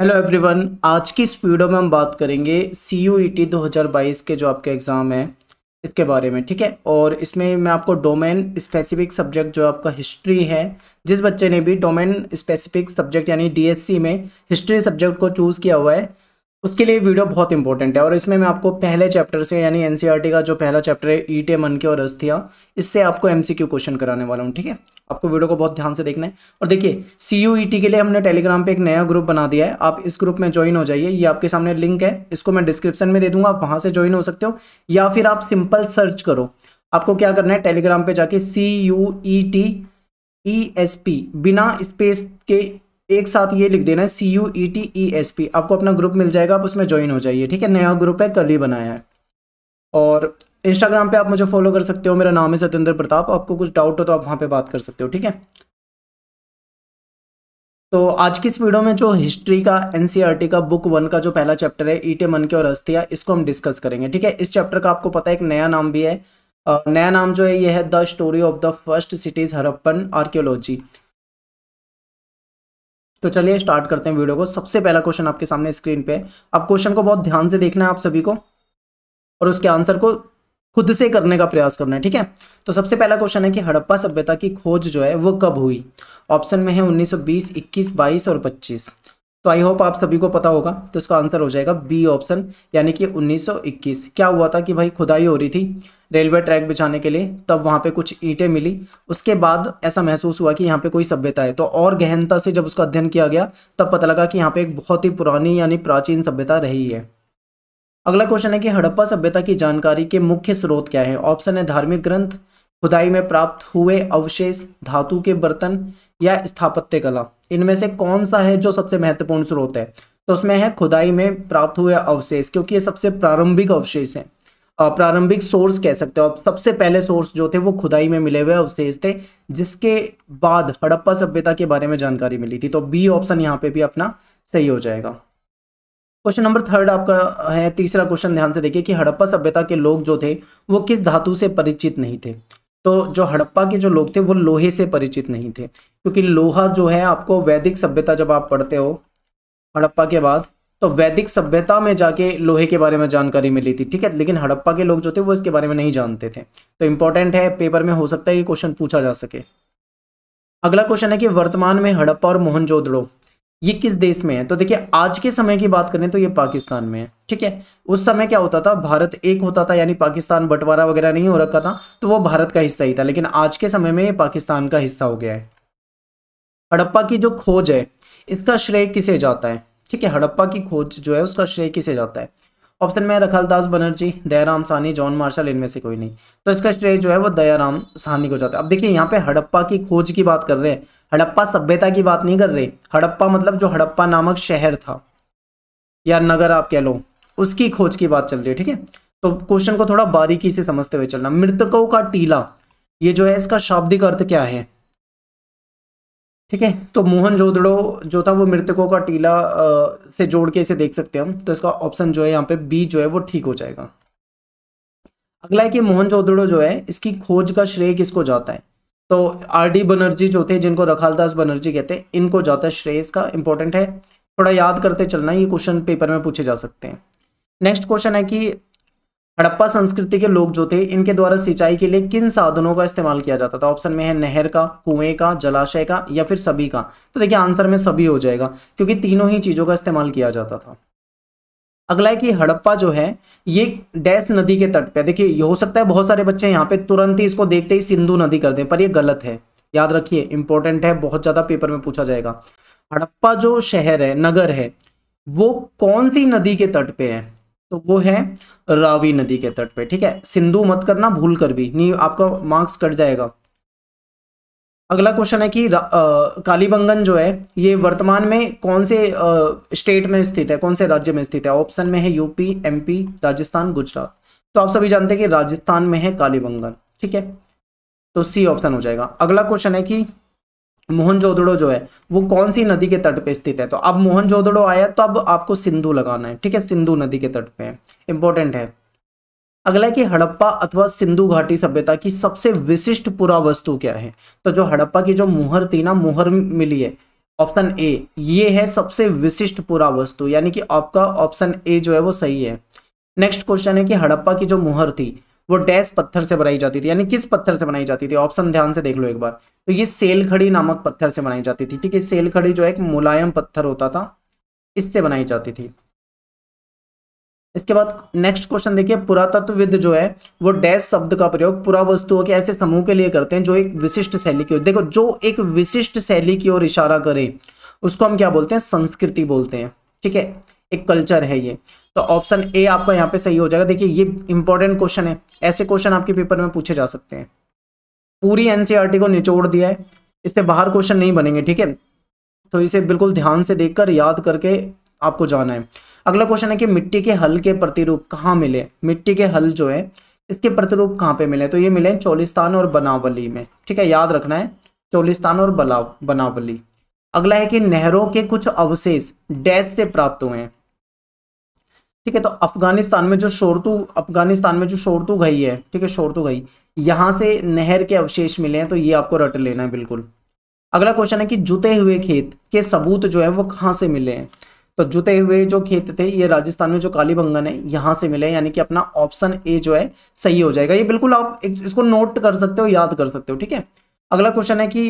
hello everyone आज की इस वीडियो में हम बात करेंगे सी यू ई टी दो हज़ार बाईस के जो आपके एग्ज़ाम है इसके बारे में ठीक है और इसमें मैं आपको डोमेन स्पेसिफिक सब्जेक्ट जो आपका हिस्ट्री है जिस बच्चे ने भी डोमेन स्पेसिफिक सब्जेक्ट यानी डीएससी में हिस्ट्री सब्जेक्ट को चूज़ किया हुआ है उसके लिए वीडियो बहुत इंपॉर्टेंट है और इसमें मैं आपको पहले चैप्टर से यानी एनसीईआरटी e का जो पहला चैप्टर है ईटे मन के और अस्थिया इससे आपको एमसीक्यू क्वेश्चन कराने वाला हूँ ठीक है आपको वीडियो को बहुत ध्यान से देखना है और देखिए सीयूईटी e के लिए हमने टेलीग्राम पे एक नया ग्रुप बना दिया है आप इस ग्रुप में ज्वाइन हो जाइए ये आपके सामने लिंक है इसको मैं डिस्क्रिप्शन में दे दूंगा आप वहां से ज्वाइन हो सकते हो या फिर आप सिंपल सर्च करो आपको क्या करना है टेलीग्राम पे जाके C U E T E S P बिना स्पेस के एक साथ ये लिख देना है C U E T E S P आपको अपना ग्रुप मिल जाएगा आप उसमें ज्वाइन हो जाइए ठीक है नया ग्रुप है कल ही बनाया है और इंस्टाग्राम पे आप मुझे फॉलो कर सकते हो मेरा नाम है सत्येंद्र प्रताप आपको कुछ डाउट हो तो आप वहाँ पे बात कर सकते हो ठीक है तो आज की इस वीडियो में जो हिस्ट्री का एन e का बुक वन का जो पहला चैप्टर है ईटे मन के और अस्थिया इसको हम डिस्कस करेंगे ठीक है इस चैप्टर का आपको पता है एक नया नाम भी है नया नाम जो है ये है the story of the first cities Harappan archaeology तो चलिए स्टार्ट करते हैं वीडियो को सबसे पहला क्वेश्चन आपके सामने स्क्रीन पे अब क्वेश्चन को बहुत ध्यान से देखना है आप सभी को और उसके आंसर को खुद से करने का प्रयास करना है ठीक है तो सबसे पहला क्वेश्चन है कि हड़प्पा सभ्यता की खोज जो है वो कब हुई ऑप्शन में है 1920, 21, 22 और तो आई होप आप सभी को पता होगा तो इसका आंसर हो जाएगा बी ऑप्शन यानी कि 1921 क्या हुआ था कि भाई खुदाई हो रही थी रेलवे ट्रैक बिछाने के लिए तब वहाँ पे कुछ ईंटें मिली उसके बाद ऐसा महसूस हुआ कि यहाँ पे कोई सभ्यता है तो और गहनता से जब उसका अध्ययन किया गया तब पता लगा कि यहाँ पे एक बहुत ही पुरानी यानी प्राचीन सभ्यता रही है अगला क्वेश्चन है कि हड़प्पा सभ्यता की जानकारी के मुख्य स्रोत क्या है ऑप्शन है धार्मिक ग्रंथ खुदाई में प्राप्त हुए अवशेष धातु के बर्तन या स्थापत्य कला इनमें से कौन सा है जो सबसे महत्वपूर्ण स्रोत है तो उसमें है खुदाई में प्राप्त हुए अवशेष क्योंकि ये सबसे प्रारंभिक अवशेष हैं प्रारंभिक सोर्स कह सकते हो अब सबसे पहले सोर्स जो थे वो खुदाई में मिले हुए अवशेष थे जिसके बाद हड़प्पा सभ्यता के बारे में जानकारी मिली थी तो बी ऑप्शन यहाँ पे भी अपना सही हो जाएगा क्वेश्चन नंबर थर्ड आपका है तीसरा क्वेश्चन ध्यान से देखिए कि हड़प्पा सभ्यता के लोग जो थे वो किस धातु से परिचित नहीं थे तो जो हड़प्पा के जो लोग थे वो लोहे से परिचित नहीं थे क्योंकि लोहा जो है आपको वैदिक सभ्यता जब आप पढ़ते हो हड़प्पा के बाद तो वैदिक सभ्यता में जाके लोहे के बारे में जानकारी मिली थी ठीक है लेकिन हड़प्पा के लोग जो थे वो इसके बारे में नहीं जानते थे तो इंपॉर्टेंट है पेपर में हो सकता है ये क्वेश्चन पूछा जा सके अगला क्वेश्चन है कि वर्तमान में हड़प्पा और मोहनजोदड़ो ये किस देश में है तो देखिए आज के समय की बात करें तो ये पाकिस्तान में है ठीक है उस समय क्या होता था भारत एक होता था यानी पाकिस्तान बंटवारा वगैरह नहीं हो रखा था तो वो भारत का हिस्सा ही था लेकिन आज के समय में ये पाकिस्तान का हिस्सा हो गया है हड़प्पा की जो खोज है इसका श्रेय किसे जाता है ठीक है हड़प्पा की खोज जो है उसका श्रेय किसे जाता है ऑप्शन में रखलदास दास बनर्जी दयाराम सानी जॉन मार्शल इनमें से कोई नहीं तो इसका श्रेय जो है वो दयाराम सानी को जाता है अब देखिए यहाँ पे हड़प्पा की खोज की बात कर रहे हैं हड़प्पा सभ्यता की बात नहीं कर रहे हड़प्पा मतलब जो हड़प्पा नामक शहर था या नगर आप कह लो उसकी खोज की बात चल रही है ठीक है तो क्वेश्चन को थोड़ा बारीकी से समझते हुए चलना मृतकों का टीला ये जो है इसका शाब्दिक अर्थ क्या है ठीक है तो मोहन जोदड़ो जो था वो मृतकों का टीला आ, से जोड़ के इसे देख सकते हैं हम तो इसका ऑप्शन जो है यहाँ पे बी जो है वो ठीक हो जाएगा अगला है कि मोहन जोदड़ो जो है इसकी खोज का श्रेय किसको जाता है तो आर डी बनर्जी जो थे जिनको रखाल दास बनर्जी कहते हैं इनको ज़्यादा श्रेय का इंपॉर्टेंट है थोड़ा याद करते चलना ये क्वेश्चन पेपर में पूछे जा सकते हैं नेक्स्ट क्वेश्चन है कि हड़प्पा संस्कृति के लोग जो थे इनके द्वारा सिंचाई के लिए किन साधनों का इस्तेमाल किया जाता था ऑप्शन में है नहर का कुएं का जलाशय का या फिर सभी का तो देखिए आंसर में सभी हो जाएगा क्योंकि तीनों ही चीज़ों का इस्तेमाल किया जाता था अगला है कि हड़प्पा जो है ये डैश नदी के तट पे देखिए ये हो सकता है बहुत सारे बच्चे यहाँ पे तुरंत ही इसको देखते ही सिंधु नदी कर दें पर ये गलत है याद रखिए इंपॉर्टेंट है बहुत ज़्यादा पेपर में पूछा जाएगा हड़प्पा जो शहर है नगर है वो कौन सी नदी के तट पे है तो वो है रावी नदी के तट पे ठीक है सिंधु मत करना भूल कर भी नहीं आपका मार्क्स कट जाएगा अगला क्वेश्चन है कि कालीबंगन जो है ये वर्तमान में कौन से स्टेट में स्थित है कौन से राज्य में स्थित है ऑप्शन में है यूपी एमपी राजस्थान गुजरात तो आप सभी जानते हैं कि राजस्थान में है कालीबंगन ठीक है तो सी ऑप्शन हो जाएगा अगला क्वेश्चन है कि मोहनजोदड़ो जो है वो कौन सी नदी के तट पे स्थित है तो अब मोहनजोदड़ो आया तो अब आपको सिंधु लगाना है ठीक है सिंधु नदी के तट पे है इंपॉर्टेंट है अगला है कि हड़प्पा अथवा सिंधु घाटी सभ्यता की सबसे विशिष्ट पुरावस्तु क्या है तो जो हड़प्पा की जो मुहर थी ना मुहर मिली है ऑप्शन ए ये है सबसे विशिष्ट पुरावस्तु यानी कि आपका ऑप्शन ए जो है वो सही है नेक्स्ट क्वेश्चन है कि हड़प्पा की जो मुहर थी वो डैश पत्थर से बनाई जाती थी यानी किस पत्थर से बनाई जाती थी ऑप्शन ध्यान से देख लो एक बार तो ये सेल खड़ी नामक पत्थर से बनाई जाती थी ठीक है सेल खड़ी जो है एक मुलायम पत्थर होता था इससे बनाई जाती थी इसके बाद नेक्स्ट क्वेश्चन देखिए पुरातत्वविद जो है वो डैश शब्द का प्रयोग पुरा वस्तुओं के ऐसे समूह के लिए करते हैं जो एक विशिष्ट शैली की ओर देखो जो एक विशिष्ट शैली की ओर इशारा करे उसको हम क्या बोलते हैं संस्कृति बोलते हैं ठीक है एक कल्चर है ये तो ऑप्शन ए आपका यहाँ पे सही हो जाएगा देखिए ये इंपॉर्टेंट क्वेश्चन है ऐसे क्वेश्चन आपके पेपर में पूछे जा सकते हैं पूरी एनसीईआरटी e को निचोड़ दिया है इससे बाहर क्वेश्चन नहीं बनेंगे ठीक है तो इसे बिल्कुल ध्यान से देखकर याद करके आपको जाना है अगला क्वेश्चन है कि मिट्टी के हल के प्रतिरूप कहाँ मिले मिट्टी के हल जो है इसके प्रतिरूप कहाँ पे मिले तो ये मिले चोलिस्तान और बनावली में ठीक है याद रखना है चोलिस्तान और बलाव बनावली अगला है कि नहरों के कुछ अवशेष डैश से प्राप्त हुए हैं ठीक है तो अफगानिस्तान में जो शोरतू अफगानिस्तान में जो शोरतू घई है ठीक है शोरतू घई यहाँ से नहर के अवशेष मिले हैं तो ये आपको रट लेना है बिल्कुल अगला क्वेश्चन है कि जुते हुए खेत के सबूत जो है वो कहाँ से मिले हैं तो जुते हुए जो खेत थे ये राजस्थान में जो कालीबंगन है यहां से मिले यानी कि अपना ऑप्शन ए जो है सही हो जाएगा ये बिल्कुल आप इसको नोट कर सकते हो याद कर सकते हो ठीक है अगला क्वेश्चन है कि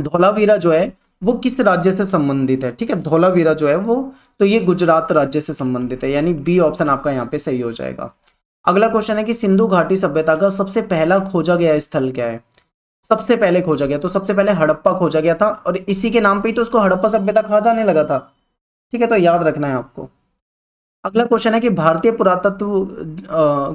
धोलावीरा जो है वो किस राज्य से संबंधित है ठीक है धोलावीरा जो है वो तो ये गुजरात राज्य से संबंधित है यानी बी ऑप्शन आपका यहाँ पे सही हो जाएगा अगला क्वेश्चन है कि सिंधु घाटी सभ्यता का सबसे पहला खोजा गया स्थल क्या है सबसे पहले खोजा गया तो सबसे पहले हड़प्पा खोजा गया था और इसी के नाम पे ही तो उसको हड़प्पा सभ्यता कहा जाने लगा था ठीक है तो याद रखना है आपको अगला क्वेश्चन है कि भारतीय पुरातत्व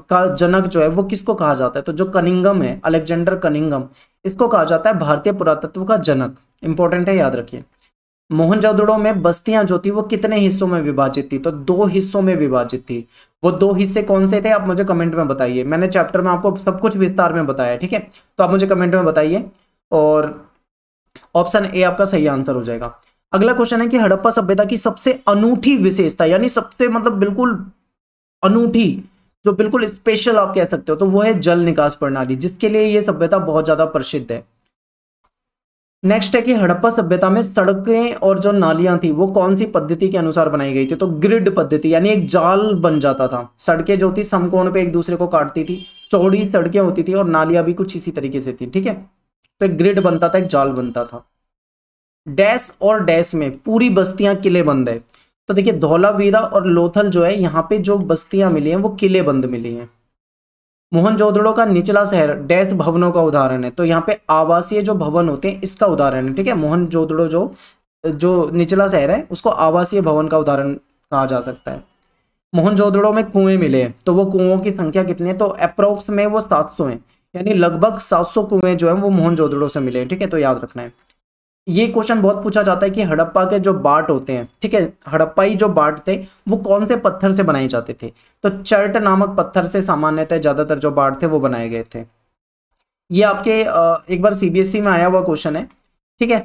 का जनक जो है वो किसको कहा जाता है तो जो कनिंगम है अलेक्जेंडर कनिंगम इसको कहा जाता है भारतीय पुरातत्व का जनक इंपॉर्टेंट है याद रखिए मोहनजोदड़ो में बस्तियां जो थी वो कितने हिस्सों में विभाजित थी तो दो हिस्सों में विभाजित थी वो दो हिस्से कौन से थे आप मुझे कमेंट में बताइए मैंने चैप्टर में आपको सब कुछ विस्तार में बताया ठीक है तो आप मुझे कमेंट में बताइए और ऑप्शन ए आपका सही आंसर हो जाएगा अगला क्वेश्चन है कि हड़प्पा सभ्यता की सबसे अनूठी विशेषता यानी सबसे मतलब बिल्कुल अनूठी जो बिल्कुल स्पेशल आप कह सकते हो तो वो है जल निकास प्रणाली जिसके लिए ये सभ्यता बहुत ज्यादा प्रसिद्ध है नेक्स्ट है कि हड़प्पा सभ्यता में सड़कें और जो नालियां थी वो कौन सी पद्धति के अनुसार बनाई गई थी तो ग्रिड पद्धति यानी एक जाल बन जाता था सड़कें जो थी समकोण पे एक दूसरे को काटती थी चौड़ी सड़कें होती थी और नालियां भी कुछ इसी तरीके से थी ठीक है तो एक ग्रिड बनता था एक जाल बनता था डैश और डैश में पूरी बस्तियां किले बंद है तो देखिये धौलावीरा और लोथल जो है यहाँ पे जो बस्तियां मिली है वो किले बंद मिली है मोहनजोदड़ो का निचला शहर डैश भवनों का उदाहरण है तो यहाँ पे आवासीय जो भवन होते हैं इसका उदाहरण है ठीक है मोहनजोदड़ो जो जो निचला शहर है उसको आवासीय भवन का उदाहरण कहा जा सकता है मोहनजोदड़ो में कुएं मिले तो वो कुओं की संख्या कितनी है तो अप्रोक्स में वो सौ है यानी लगभग सात सौ कुएं जो है वो मोहनजोदड़ो से मिले ठीक है तो याद रखना है ये क्वेश्चन बहुत पूछा जाता है कि हड़प्पा के जो बाट होते हैं ठीक है हड़प्पाई जो बाट थे वो कौन से पत्थर से बनाए जाते थे तो चर्ट नामक पत्थर से सामान्यतः ज़्यादातर जो बाट थे वो बनाए गए थे ये आपके एक बार सीबीएसई e में आया हुआ क्वेश्चन है ठीक है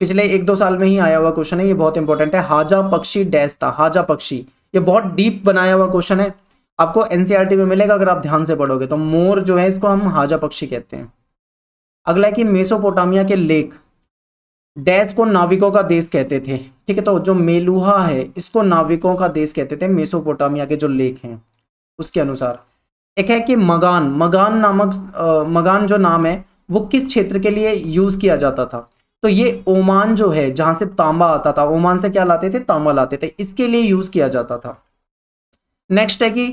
पिछले एक दो साल में ही आया हुआ क्वेश्चन है ये बहुत इंपॉर्टेंट है हाजा पक्षी डैस था हाजा पक्षी ये बहुत डीप बनाया हुआ क्वेश्चन है आपको एनसीआरटी e में मिलेगा अगर आप ध्यान से पढ़ोगे तो मोर जो है इसको हम हाजा पक्षी कहते हैं अगला है कि मेसोपोटामिया के लेख डैश को नाविकों का देश कहते थे ठीक है तो जो मेलुहा है इसको नाविकों का देश कहते थे मेसोपोटामिया के जो लेख हैं उसके अनुसार एक है कि मगान मगान नामक आ, मगान जो नाम है वो किस क्षेत्र के लिए यूज़ किया जाता था तो ये ओमान जो है जहां से तांबा आता था ओमान से क्या लाते थे तांबा लाते थे इसके लिए यूज़ किया जाता था नेक्स्ट है कि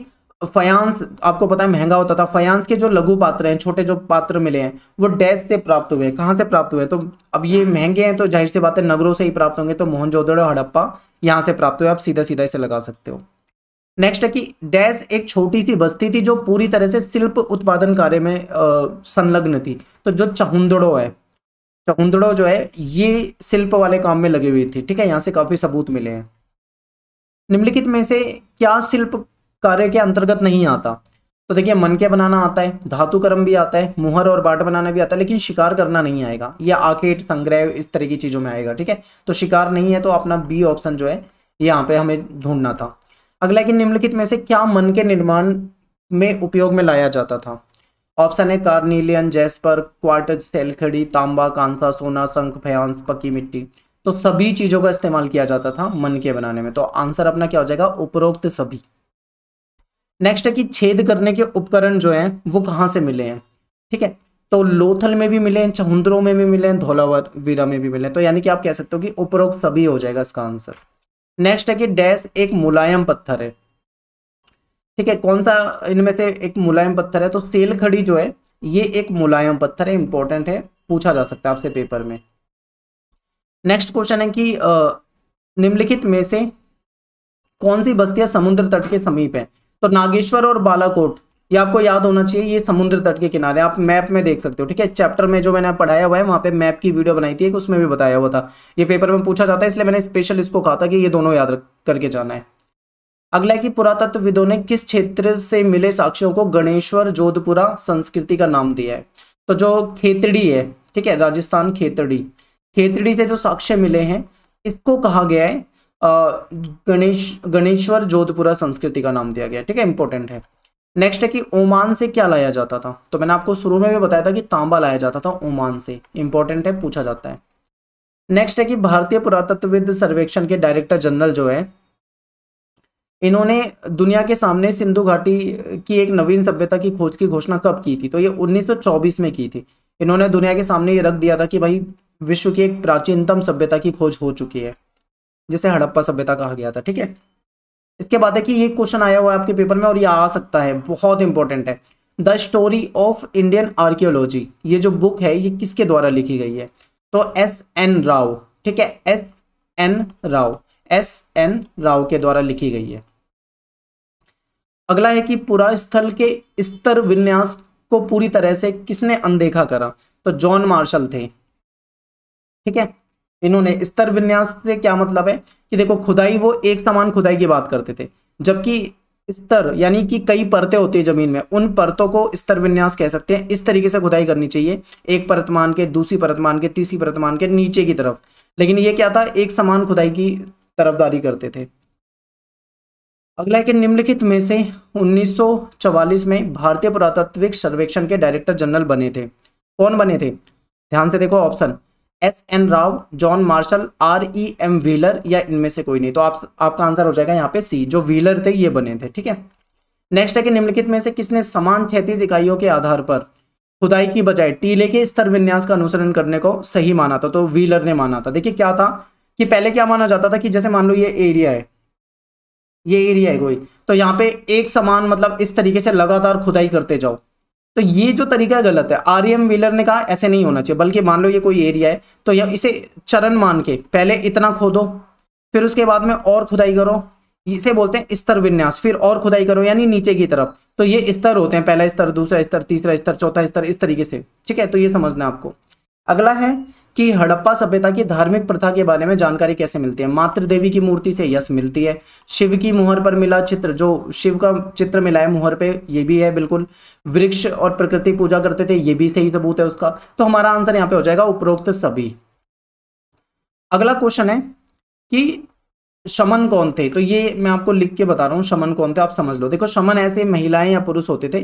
फयांस आपको पता है महंगा होता था फयांस के जो लघु पात्र हैं छोटे जो पात्र मिले हैं वो डैश से प्राप्त हुए कहाँ से प्राप्त हुए तो अब ये महंगे हैं तो जाहिर सी बात है नगरों से ही प्राप्त होंगे तो मोहनजोदड़ो हड़प्पा यहाँ से प्राप्त हुए आप सीधा सीधा इसे लगा सकते हो नेक्स्ट है कि डैश एक छोटी सी बस्ती थी जो पूरी तरह से शिल्प उत्पादन कार्य में संलग्न थी तो जो चहुंदड़ो है चहुंदड़ो जो है ये शिल्प वाले काम में लगी हुई थी ठीक है यहाँ से काफ़ी सबूत मिले हैं निम्नलिखित में से क्या शिल्प कार्य के अंतर्गत नहीं आता तो देखिए मन के बनाना आता है धातु कर्म भी आता है मुहर और बाट बनाना भी आता है लेकिन शिकार करना नहीं आएगा या आखेट संग्रह इस तरह की चीज़ों में आएगा ठीक है तो शिकार नहीं है तो अपना बी ऑप्शन जो है यहाँ पे हमें ढूंढना था अगला कि निम्नलिखित में से क्या मन के निर्माण में उपयोग में लाया जाता था ऑप्शन है कार्निलियन जेस्पर क्वार्टज सेलखड़ी तांबा कांसा सोना शंख फयांस पक्की मिट्टी तो सभी चीज़ों का इस्तेमाल किया जाता था मन के बनाने में तो आंसर अपना क्या हो जाएगा उपरोक्त सभी नेक्स्ट है कि छेद करने के उपकरण जो हैं वो कहाँ से मिले हैं ठीक है तो लोथल में भी मिले हैं चहुंद्रों में भी मिले हैं धौलावीरा में भी मिले हैं तो यानी कि आप कह सकते हो कि उपरोक्त सभी हो जाएगा इसका आंसर नेक्स्ट है कि डैश एक मुलायम पत्थर है ठीक है कौन सा इनमें से एक मुलायम पत्थर है तो सेल खड़ी जो है ये एक मुलायम पत्थर है इंपॉर्टेंट है पूछा जा सकता है आपसे पेपर में नेक्स्ट क्वेश्चन है कि निम्नलिखित में से कौन सी बस्तियां समुद्र तट के समीप है तो नागेश्वर और बालाकोट ये आपको याद होना चाहिए ये समुद्र तट के किनारे आप मैप में देख सकते हो ठीक है चैप्टर में जो मैंने पढ़ाया हुआ है वहाँ पे मैप की वीडियो बनाई थी उसमें भी बताया हुआ था ये पेपर में पूछा जाता है इसलिए मैंने स्पेशल इसको कहा था कि ये दोनों याद करके जाना है अगला है कि पुरातत्वविदों ने किस क्षेत्र से मिले साक्ष्यों को गणेश्वर जोधपुरा संस्कृति का नाम दिया है तो जो खेतड़ी है ठीक है राजस्थान खेतड़ी खेतड़ी से जो साक्ष्य मिले हैं इसको कहा गया है गणेश गणेश्वर जोधपुरा संस्कृति का नाम दिया गया ठीक है इंपॉर्टेंट है नेक्स्ट है कि ओमान से क्या लाया जाता था तो मैंने आपको शुरू में भी बताया था कि तांबा लाया जाता था ओमान से इंपॉर्टेंट है पूछा जाता है नेक्स्ट है कि भारतीय पुरातत्वविद सर्वेक्षण के डायरेक्टर जनरल जो है इन्होंने दुनिया के सामने सिंधु घाटी की एक नवीन सभ्यता की खोज की घोषणा कब की थी तो ये 1924 में की थी इन्होंने दुनिया के सामने ये रख दिया था कि भाई विश्व की एक प्राचीनतम सभ्यता की खोज हो चुकी है जिसे हड़प्पा सभ्यता कहा गया था ठीक है इसके बाद है कि ये क्वेश्चन आया हुआ है आपके पेपर में और ये आ सकता है बहुत इंपॉर्टेंट है the story of Indian archaeology ये जो बुक है ये किसके द्वारा लिखी गई है तो एस एन राव ठीक है S N Rao S N Rao के द्वारा लिखी गई है अगला है कि पुरा स्थल के स्तर विन्यास को पूरी तरह से किसने अनदेखा करा तो जॉन मार्शल थे ठीक है इन्होंने स्तर विन्यास से क्या मतलब है कि देखो खुदाई वो एक समान खुदाई की बात करते थे जबकि स्तर यानी कि कई परतें होती है जमीन में उन परतों को स्तर विन्यास कह सकते हैं इस तरीके से खुदाई करनी चाहिए एक परतमान के दूसरी परतमान के तीसरी परतमान के नीचे की तरफ लेकिन ये क्या था एक समान खुदाई की तरफदारी करते थे अगला कि निम्नलिखित में से 1944 में भारतीय पुरातात्विक सर्वेक्षण के डायरेक्टर जनरल बने थे कौन बने थे ध्यान से देखो option S N Rao John Marshall R E M Wheeler या इनमें से कोई नहीं तो आप आपका आंसर हो जाएगा यहाँ पे सी जो व्हीलर थे ये बने थे ठीक है नेक्स्ट है कि निम्नलिखित में से किसने समान छैतीस इकाइयों के आधार पर खुदाई की बजाय टीले के स्तर विन्यास का अनुसरण करने को सही माना था तो व्हीलर ने माना था देखिए क्या था कि पहले क्या माना जाता था कि जैसे मान लो ये एरिया है ये एरिया है कोई तो यहाँ पे एक समान मतलब इस तरीके से लगातार खुदाई करते जाओ तो ये जो तरीका गलत है आर एम व्हीलर ने कहा ऐसे नहीं होना चाहिए बल्कि मान लो ये कोई एरिया है तो यह इसे चरण मान के पहले इतना खोदो फिर उसके बाद में और खुदाई करो इसे बोलते हैं स्तर विन्यास फिर और खुदाई करो यानी नीचे की तरफ तो ये स्तर होते हैं पहला स्तर दूसरा स्तर तीसरा स्तर चौथा स्तर इस तरीके से ठीक है तो ये समझना आपको अगला है कि हड़प्पा सभ्यता की धार्मिक प्रथा के बारे में जानकारी कैसे मिलती है मातृ देवी की मूर्ति से यस मिलती है शिव की मुहर पर मिला चित्र जो शिव का चित्र मिला है मुहर पे ये भी है बिल्कुल वृक्ष और प्रकृति पूजा करते थे ये भी सही सबूत है उसका तो हमारा आंसर यहाँ पे हो जाएगा उपरोक्त सभी अगला क्वेश्चन है कि शमन कौन थे तो ये मैं आपको लिख के बता रहा हूँ शमन कौन थे आप समझ लो देखो शमन ऐसे महिलाएं या पुरुष होते थे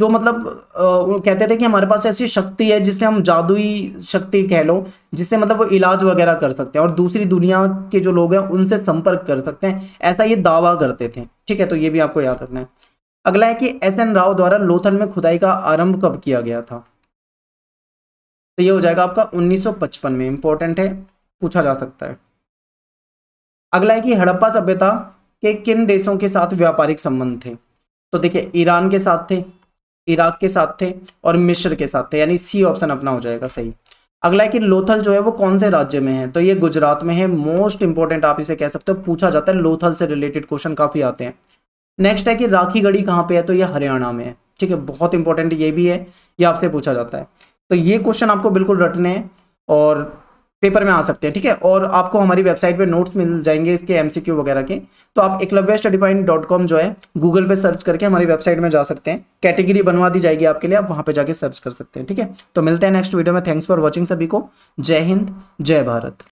जो मतलब आ, कहते थे कि हमारे पास ऐसी शक्ति है जिससे हम जादुई शक्ति कह लो जिससे मतलब वो इलाज वगैरह कर सकते हैं और दूसरी दुनिया के जो लोग हैं उनसे संपर्क कर सकते हैं ऐसा ये दावा करते थे ठीक है तो ये भी आपको याद रखना है अगला है कि एस एन राव द्वारा लोथल में खुदाई का आरंभ कब किया गया था तो ये हो जाएगा आपका 1955 में इंपॉर्टेंट है पूछा जा सकता है अगला है कि हड़प्पा सभ्यता के किन देशों के साथ व्यापारिक संबंध थे तो देखिए ईरान के साथ थे इराक के साथ थे और मिश्र के साथ थे यानी सी ऑप्शन अपना हो जाएगा सही अगला है कि लोथल जो है वो कौन से राज्य में है तो ये गुजरात में है मोस्ट इंपॉर्टेंट आप इसे कह सकते हो पूछा जाता है लोथल से रिलेटेड क्वेश्चन काफी आते हैं नेक्स्ट है कि राखी गढ़ी कहाँ पे है तो ये हरियाणा में है ठीक है बहुत इंपॉर्टेंट ये भी है ये आपसे पूछा जाता है तो ये क्वेश्चन आपको बिल्कुल रटने हैं और पेपर में आ सकते हैं ठीक है और आपको हमारी वेबसाइट पे नोट्स मिल जाएंगे इसके एमसीक्यू वगैरह के तो आप Eklavya study point dot com जो है गूगल पे सर्च करके हमारी वेबसाइट में जा सकते हैं कैटेगरी बनवा दी जाएगी आपके लिए आप वहाँ पे जाके सर्च कर सकते हैं ठीक है तो मिलते हैं नेक्स्ट वीडियो में थैंक्स फॉर वॉचिंग सभी को जय हिंद जय भारत